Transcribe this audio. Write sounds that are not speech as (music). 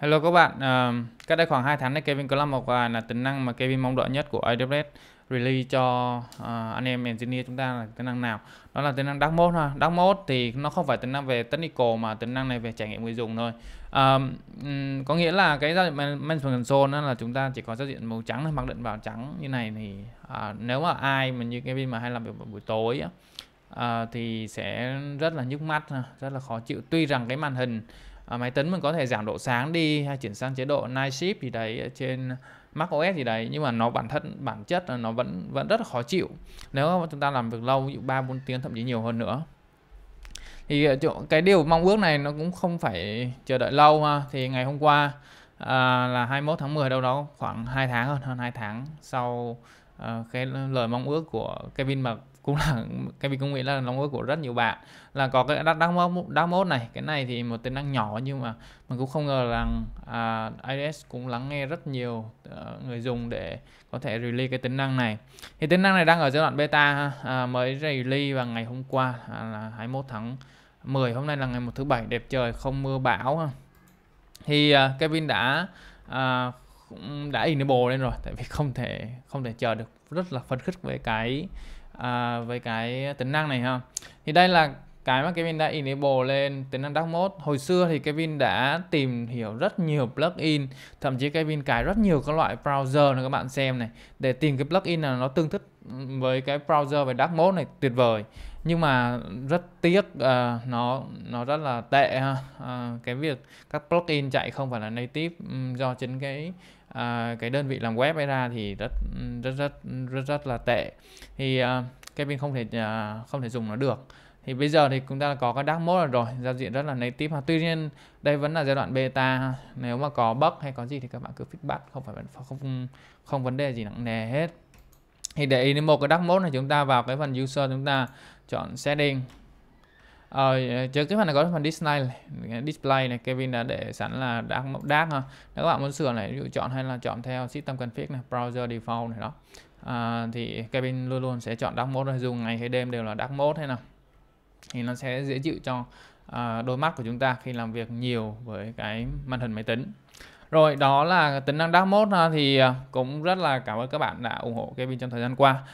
Hello các bạn, uh, cách đây khoảng 2 tháng thì Kevin có làm một vài là tính năng mà Kevin mong đợi nhất của AWS release cho uh, anh em engineer chúng ta là tính năng nào đó là tính năng dark mode ha dark mode thì nó không phải tính năng về technical mà tính năng này về trải nghiệm người dùng thôi um, có nghĩa là cái giao diện management console đó là chúng ta chỉ có giao diện màu trắng thôi mặc định vào trắng như này thì uh, nếu mà ai mà như Kevin mà hay làm việc buổi tối á, uh, thì sẽ rất là nhức mắt rất là khó chịu tuy rằng cái màn hình À, máy tính mình có thể giảm độ sáng đi hay chuyển sang chế độ night shift thì đấy trên Mac OS gì đấy nhưng mà nó bản thân bản chất là nó vẫn vẫn rất là khó chịu nếu chúng ta làm việc lâu ví dụ 3 4 tiếng thậm chí nhiều hơn nữa thì ờ, cái điều mong ước này nó cũng không phải chờ đợi lâu ha thì ngày hôm qua à, là 21 tháng 10 đâu đó khoảng 2 tháng hơn hơn 2 tháng sau à, cái lời mong ước của Kevin mà cũng là (laughs) cái vì cũng nghĩ là lòng ước của rất nhiều bạn là có cái download mốt này cái này thì một tính năng nhỏ nhưng mà mình cũng không ngờ rằng à, iOS cũng lắng nghe rất nhiều uh, người dùng để có thể release cái tính năng này thì tính năng này đang ở giai đoạn beta à, mới release vào ngày hôm qua à, là 21 tháng 10 hôm nay là ngày một thứ bảy đẹp trời không mưa bão ha. thì à, Kevin đã à, cũng đã enable lên rồi tại vì không thể không thể chờ được rất là phấn khích về cái à, với cái tính năng này ha thì đây là cái mà Kevin đã enable lên tính năng dark mode hồi xưa thì Kevin đã tìm hiểu rất nhiều plugin thậm chí Kevin cài rất nhiều các loại browser này các bạn xem này để tìm cái plugin nào nó tương thích với cái browser về dark mode này tuyệt vời nhưng mà rất tiếc uh, nó nó rất là tệ ha uh, cái việc các plugin chạy không phải là native do chính cái à, cái đơn vị làm web ấy ra thì rất rất rất rất rất là tệ thì à, cái bên không thể à, không thể dùng nó được thì bây giờ thì chúng ta có cái dark mode rồi giao diện rất là native tuy nhiên đây vẫn là giai đoạn beta nếu mà có bug hay có gì thì các bạn cứ feedback không phải không không vấn đề gì nặng nề hết thì để ý đến một cái dark mode này chúng ta vào cái phần user chúng ta chọn setting Ờ, chứ cái phần này có phần display này, display này Kevin đã để sẵn là dark mode dark ha. Nếu các bạn muốn sửa này, ví dụ chọn hay là chọn theo system config này, browser default này đó. À, thì Kevin luôn luôn sẽ chọn dark mode dùng ngày hay đêm đều là dark mode thế nào. Thì nó sẽ dễ chịu cho à, đôi mắt của chúng ta khi làm việc nhiều với cái màn hình máy tính. Rồi đó là tính năng Dark Mode thì ờ, cũng rất là cảm ơn các bạn đã ủng hộ Kevin trong thời gian qua.